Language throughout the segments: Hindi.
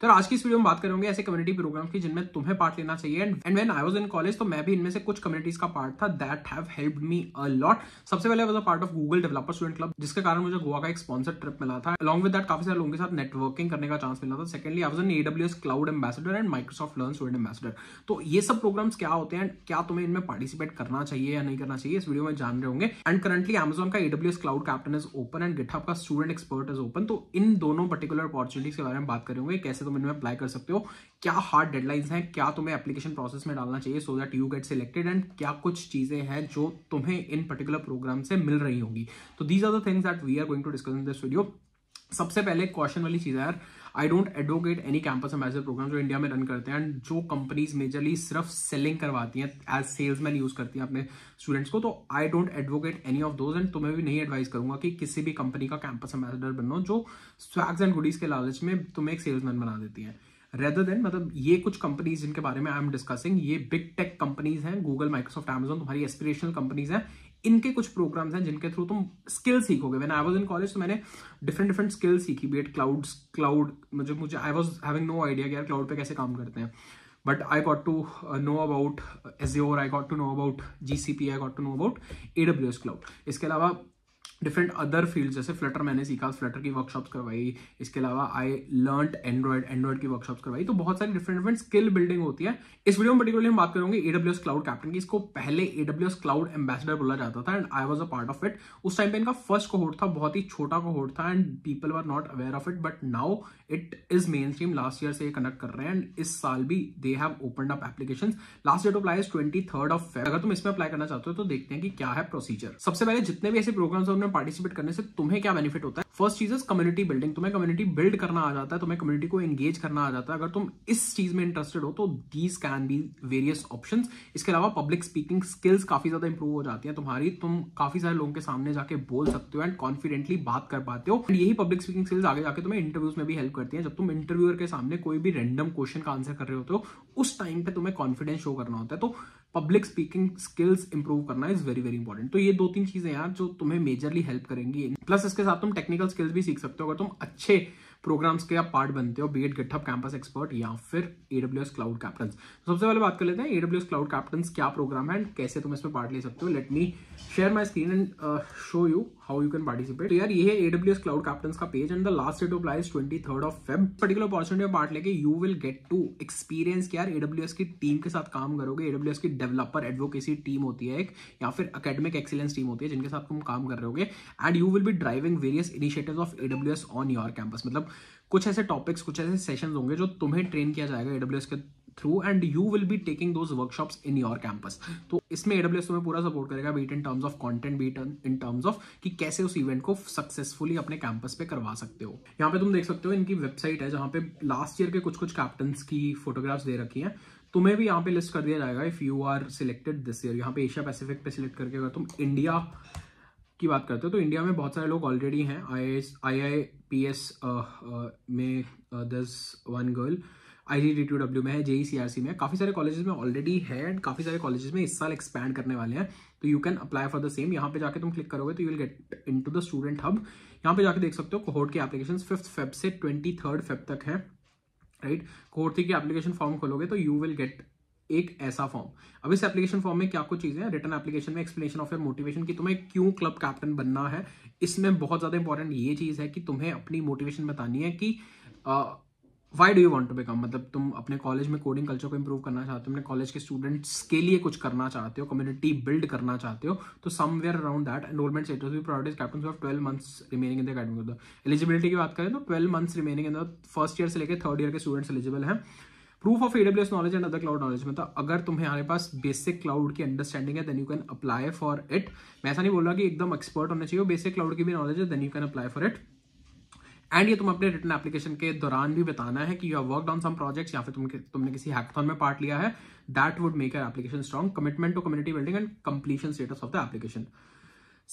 तो आज की इस वीडियो में बात करेंगे ऐसे कम्युनिटी प्रोग्राम की जिनमें तुम्हें पार्ट लेना चाहिए and and when I was in college तो मैं भी इनमें से कुछ कम्युनिटीज का पार्ट था that have help me a lot सबसे पहले was a part of Google developer student club जिसके कारण मुझे गोवा का एक स्पॉन्सर ट्रिप मिला था अलॉन्ग विद दैट काफी सारे लोगों के साथ नेटवर्किंग करने का चांस मिला था secondly I was an AWS cloud ambassador and Microsoft learn student ambassador तो ये सब प्रोग्राम्स क्या होते हैं क्या तुम्हें इनमें पार्टिसिपेट करना चाहिए या नहीं करना चाहिए इस वीडियो में जान रहे होंगे एंड करंटली एमेजन का एस cloud captain is open and GitHub का स्टूडेंट एक्सपर्ट इज ओपन तो इन दोनों पर्टिकुलर अपॉर्चुनिटीज के बारे में बात करेंगे कैसे तुम इनमें अप्लाई कर सकते हो क्या हार्ड डेडलाइंस हैं क्या तुम्हें एप्लीकेशन प्रोसेस में डालना चाहिए so that you get selected and क्या कुछ चीज़ें हैं जो तुम्हें इन पर्टिकुलर प्रोग्राम से मिल रही होंगी तो these are the things that we are going to discuss in this video सबसे पहले क्वेश्चन वाली चीज़ है यार I don't advocate any campus ambassador program जो इंडिया में रन करते हैं एंड जो कंपनीज मेजरली सिर्फ सेलिंग करवाती हैं एज सेल्समैन यूज करती हैं अपने स्टूडेंट्स को तो I don't advocate any of those and तुम्हें भी नहीं एडवाइस करूंगा कि किसी भी कंपनी का कैंपस एम्बेसडर बनो जो स्वैग्स एंड गुडीज के लालच में तुम्हें एक सेल्समैन बना देती है रेदर देन मतलब ये कुछ कंपनीज जिनके बारे में आई एम डिस्कसिंग ये बिग टेक कंपनीज हैं गूगल माइक्रोसॉफ्ट अमेजोन तुम्हारी एस्पिरेशनल कंपनीज हैं इनके कुछ प्रोग्राम्स हैं जिनके थ्रू तुम स्किल सीखोगे मैंने आई वॉज इन कॉलेज तो मैंने डिफरेंट डिफरेंट स्किल्स सीखी बी एट क्लाउड क्लाउड मुझे मुझे I was having no idea कि यार क्लाउड पे कैसे काम करते हैं but I got to know about Azure I got to know about G C P I got to know about A W S cloud इसके अलावा डिफरेंट अदर फील्ड जैसे फ्लटर मैंने सीखा फ्लटर की वर्कशॉप्स करवाई इसके अलावा आई लर्न एंड्रॉइड एंड्रॉइड की वर्कशॉप्स करवाई तो बहुत सारी डिफरेंट डिफरेंट स्किल बिल्डिंग होती है इस वीडियो में पर्टिकुलरली हम बात करेंगे एडब्ल्यूएस क्लाउड कैप्टन की इसको पहले एडब्ल्यूएस क्लाउड एम्बेसडर बोला जाता था and I was a part of it उस टाइम पे इनका फर्स्ट कोहोट था बहुत ही छोटा कोहोट था and people are not aware of it but now it is mainstream last year से ये कनेक्ट कर रहे हैं एंड इस साल भी they have open up application last date to apply twenty third of Feb अगर तुम इसमें अप्लाई करना चाहते हो तो देखते हैं कि क्या है प्रोसीजर सबसे पहले जितने भी ऐसे प्रोग्राम उनमें पार्टिसिपेट करने से तुम्हें क्या बेनिफिट होता है फर्स्ट चीज इज कम्युनिटी बिल्डिंग तुम्हें कम्युनिटी बिल्ड करना आ जाता है तुम्हें कम्युनिटी को एंगेज करना आ जाता है अगर तुम इस चीज में इंटरेस्टेड हो तो these can be various option इसके अलावा पब्लिक स्पीकिंग स्किल्स काफी ज्यादा इंप्रूव हो जाती है तुम्हारी तुम काफी सारे लोगों के सामने जाके बोल सकते हो एंड कॉन्फिडेंटली बात कर पाते हो यही पब्लिक स्पीकिंग स्किल्स आगे जाके तुम्हें इंटरव्यूज में भी हेल्प करती है जब तुम इंटरव्यूअर के सामने कोई भी रैंडम क्वेश्चन का आंसर कर रहे होते हो उस टाइम पे तुम्हें कॉन्फिडेंस शो करना होता है तो पब्लिक स्पीकिंग स्किल्स इंप्रूव करना इज वेरी वेरी इंपॉर्टेंट तो ये दो तीन चीजें यार जो तुम्हें मेजरली हेल्प करेंगी प्लस इसके साथ तुम टेक्निकल स्किल्स भी सीख सकते हो अगर तुम अच्छे प्रोग्राम्स के आप पार्ट बनते हो be it GitHub campus expert या फिर एडब्ल्यू क्लाउड कैप्टन सबसे पहले बात कर लेते हैं एडब्ल्यू क्लाउड कैप्टन क्या प्रोग्राम है एंड कैसे तुम इसमें पार्ट ले सकते हो let me share my screen and show you how you can participate यार ये है एस क्लाउड कैप्टन का page and the last date of lies twenty third of Feb particular opportunity part लेके you will get to experience यार एस की टीम के साथ काम करोगे एस की डेवलपर एडवोकेसी टीम होती है एक या फिर अकेडमिक एक्सीलेंस टीम होती है जिनके साथ तुम काम कर रहे होगे and you will be driving various initiative of AWS on your campus मतलब कुछ ऐसे टॉपिक्स कुछ ऐसे सेशन होंगे जो तुम्हें ट्रेन किया जाएगा एडब्ल्यू के through and you will be taking those workshops in your campus तो इसमें AWS तुम्हें पूरा सपोर्ट करेगा be it in terms of content be it in terms of कि कैसे उस इवेंट को सक्सेसफुली अपने कैंपस पे करवा सकते हो यहाँ पे तुम देख सकते हो इनकी वेबसाइट है जहाँ पे लास्ट ईयर के कुछ कुछ कैप्टन की फोटोग्राफ्स दे रखी हैं तुम्हें भी यहाँ पे लिस्ट कर दिया जाएगा if you are selected this year यहाँ पे एशिया पैसिफिक पे सिलेक्ट करके अगर तुम इंडिया की बात करते हो तो इंडिया में बहुत सारे लोग ऑलरेडी हैं आई आई पी एस में दस वन गर्ल आई जी में है जेई e में काफ़ी सारे कॉलेजेस में ऑलरेडी है एंड काफ़ी सारे कॉलेजेस में इस साल एक्सपैंड करने वाले हैं तो you can apply for the same यहाँ पे जाके तुम क्लिक करोगे तो you will get into the student hub यहाँ पे जाके देख सकते हो कोहोट के एप्लीकेशन फिफ्थ फेब से ट्वेंटी थर्ड फेब तक है राइट कोहोट थ्री की एप्लीकेशन फॉर्म खोलोगे तो यू विल गेट एक ऐसा फॉर्म अब इस एप्लीकेशन फॉर्म में क्या कुछ चीज़ें हैं रिटर्न एप्लीकेशन में एक्सप्लेनेशन ऑफ योर मोटिवेशन कि तुम्हें क्यों क्लब कैप्टन बनना है इसमें बहुत ज़्यादा इंपॉर्टेंट ये चीज़ है कि तुम्हें अपनी मोटिवेशन बतानी है कि why do you want to become मतलब तुम अपने कॉलेज में कोडिंग कल्चर को इम्प्रूव करना चाहते हो अपने कॉलेज के स्टूडेंट्स के लिए कुछ करना चाहते हो कम्युनिटी बिल्ड करना चाहते हो तो somewhere around that enrollment setters भी priorities captain of twelve months remaining in the academic eligibility की बात करें तो twelve months remaining in the first year से लेकर थर्ड ईयर के स्टूडेंट्स एलिजिबल हैं proof of AWS knowledge and other cloud knowledge मतलब अगर तुम्हारे पास बेसिक क्लाउड की अंडरस्टैंडिंग है then you can apply for it मैं ऐसा नहीं बोल रहा कि एकदम एक्सपर्ट होना चाहिए बेसिक क्लाउड की भी नॉलेज है then you can apply for it and ये तुम अपने रिटर्न एप्लीकेशन के दौरान भी बताना है कि you have worked on some projects या फिर तुम तुमने किसी हैकाथन में पार्ट लिया है that would make application strong commitment to community building and completion status of the application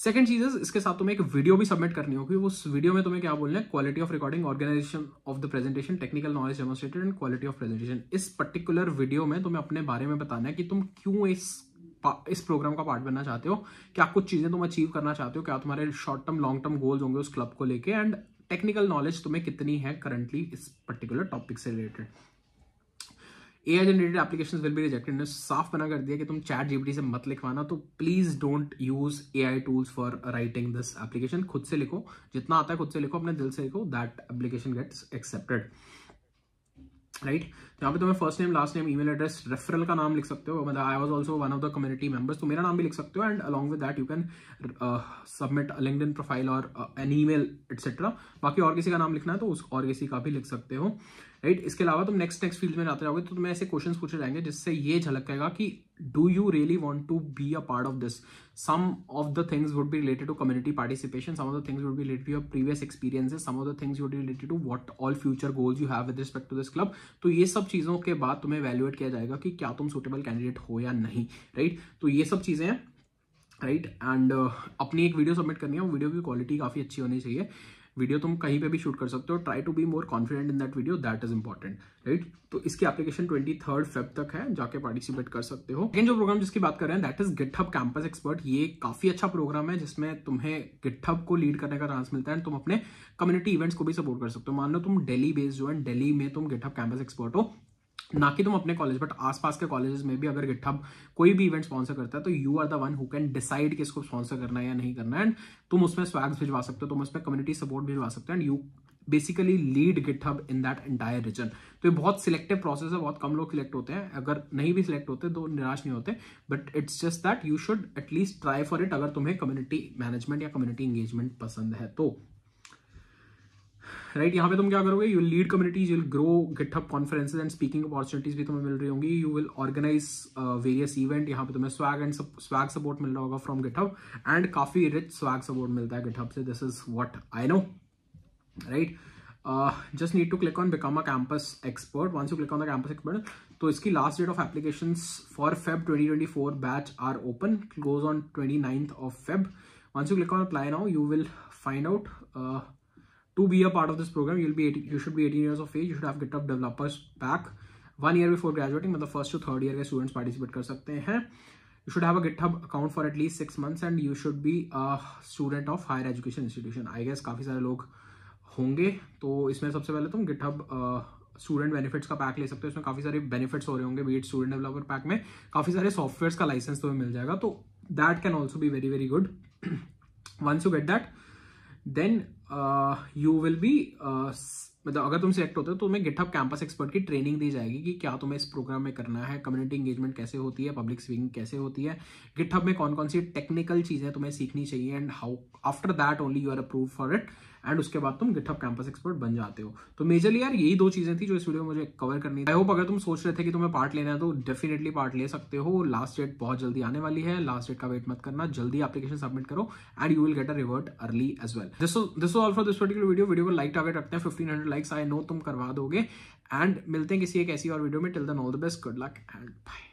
second चीज इज इसके साथ तुम्हें एक वीडियो भी सबमिट करनी होगी उस वीडियो में तुम्हें क्या बोलना है quality of recording organization of the presentation technical knowledge demonstrated and quality of presentation इस पर्टिकुलर वीडियो में तुम्हें अपने बारे में बताना है कि तुम क्यों इस इस प्रोग्राम का पार्ट बनना चाहते हो क्या कुछ चीज़ें तुम अचीव करना चाहते हो क्या तुम्हारे short term long term goals होंगे उस क्लब को लेके एंड टेक्निकल नॉलेज तुम्हें कितनी है करंटली इस पर्टिकुलर टॉपिक से related A I generated application will be rejected ने साफ मना कर दिया कि तुम चैट जीबीटी से मत लिखवाना तो please don't use A I tools for writing this application खुद से लिखो जितना आता है खुद से लिखो अपने दिल से लिखो that application gets accepted right यहाँ पे तुम्हें first name last name email address referral का नाम लिख सकते हो मतलब I was also one of the community members तो मेरा नाम भी लिख सकते हो and along with that you can submit LinkedIn profile और एन ई मेल बाकी और किसी का नाम लिखना है तो उस और किसी का भी लिख सकते हो राइट right? इसके अलावा तुम नेक्स्ट नेक्स्ट फील्ड में जाते जाओगे तो तुम्हें ऐसे क्वेश्चन पूछे जाएंगे जिससे ये कहेगा कि do you really want to be a part of this some of the things would be related to community participation some of the things would be related to your previous experience some of the things would be related to what all future goals you have with respect to this club तो ये सब चीज़ों के बाद तुम्हें वैल्यूएट किया जाएगा कि क्या तुम सुटेबल कैंडिडेट हो या नहीं राइट तो ये सब चीज़ें हैं राइट एंड uh, अपनी एक वीडियो सबमिट करनी है वो वीडियो की क्वालिटी काफ़ी अच्छी होनी चाहिए वीडियो तुम कहीं पे भी शूट कर सकते हो try to be more confident in that video that is important right तो इसकी एप्लीकेशन ट्वेंटी थर्ड फेब तक है जाके पार्टिसिपेट कर सकते हो लेकिन जो प्रोग्राम जिसकी बात कर रहे हैं that is GitHub campus expert ये काफी अच्छा प्रोग्राम है जिसमें तुम्हें गिटहब को लीड करने का चांस मिलता है तुम अपने कम्युनिटी इवेंट्स को भी सपोर्ट कर सकते हो मान लो तुम डेली बेस्ड जो है डेली में तुम गिटहब कैंपस एक्सपर्ट हो ना कि तुम अपने कॉलेज बट आसपास के कॉलेजेस में भी अगर गिटहब कोई भी इवेंट स्पॉन्सर करता है तो you are the one who can decide कि इसको स्पॉन्सर करना है या नहीं करना एंड तुम उसमें स्वैग्स भिजवा सकते हो तुम उसमें कम्युनिटी सपोर्ट भिजवा सकते हो and you basically lead GitHub in that entire region तो ये बहुत सिलेक्टिव प्रोसेस है बहुत कम लोग सिलेक्ट होते हैं अगर नहीं भी सिलेक्ट होते तो निराश नहीं होते but it's just that you should at least try for it अगर तुम्हें कम्युनिटी मैनेजमेंट या कम्युनिटी एंगेजमेंट पसंद है तो राइट यहाँ पे तुम क्या करोगे you lead communities you will grow GitHub conferences and speaking opportunities भी तुम्हें मिल रही होंगी you will organize various event यहाँ पे तुम्हें स्वैग एंड स्वैग सपोर्ट मिल रहा होगा फ्रॉम गिटहब एंड काफी रिच स्वैग सपोर्ट मिलता है गिटहब से this is what I know right just need to click on become a campus expert once you click on the campus expert तो इसकी last date of application for Feb twenty twenty four batch are open goes on twenty ninth of Feb once you click on apply now you will find out to be a part of this program you'll be 18, you should be 18 years of age you should have github developers pack one year before graduating मतलब फर्स्ट टू थर्ड ईयर के स्टूडेंट्स पार्टिसिपेट कर सकते हैं you should have a GitHub account for at least six months and you should be student of higher education institution I guess काफ़ी सारे लोग होंगे तो इसमें सबसे पहले तुम गिटहब स्टूडेंट बेनिफिट्स का पैक ले सकते हो इसमें काफ़ी सारे बेनिफिट्स हो रहे होंगे बीट स्टूडेंट डेवलपर पैक में काफ़ी सारे सॉफ्टवेयर्स का लाइसेंस तुम्हें मिल जाएगा तो that can also be very very good once you get that then you will be मतलब अगर तुम सिलेक्ट होते हो तो तुम्हें गिटहब कैंपस एक्सपर्ट की ट्रेनिंग दी जाएगी कि क्या तुम्हें इस प्रोग्राम में करना है कम्युनिटी इंगेजमेंट कैसे होती है पब्लिक स्पीकिंग कैसे होती है गिटहब में कौन कौन सी टेक्निकल चीज़ें तुम्हें सीखनी चाहिए and how after that only you are approve for it and उसके बाद तुम गिटअप कैंपस एक्सपर्ट बन जाते हो तो मेजरली यार यही दो चीजें थी जो इस वीडियो में मुझे कवर करनी आई होप अगर तुम सोच रहे थे कि तुम्हें पार्ट लेना है तो डेफिनेटली पार्ट ले सकते हो लास्ट डेट बहुत जल्दी आने वाली है लास्ट डेट का वेट मत करना जल्दी एप्लीकेशन सबमिट करो and you will get a revert early as well this all for this particular video video को लाइक टारगेट रखते हैं fifteen hundred likes I know तुम करवा दोगे एंड मिलते हैं किसी एक ऐसी और वीडियो में till then all the best good luck and bye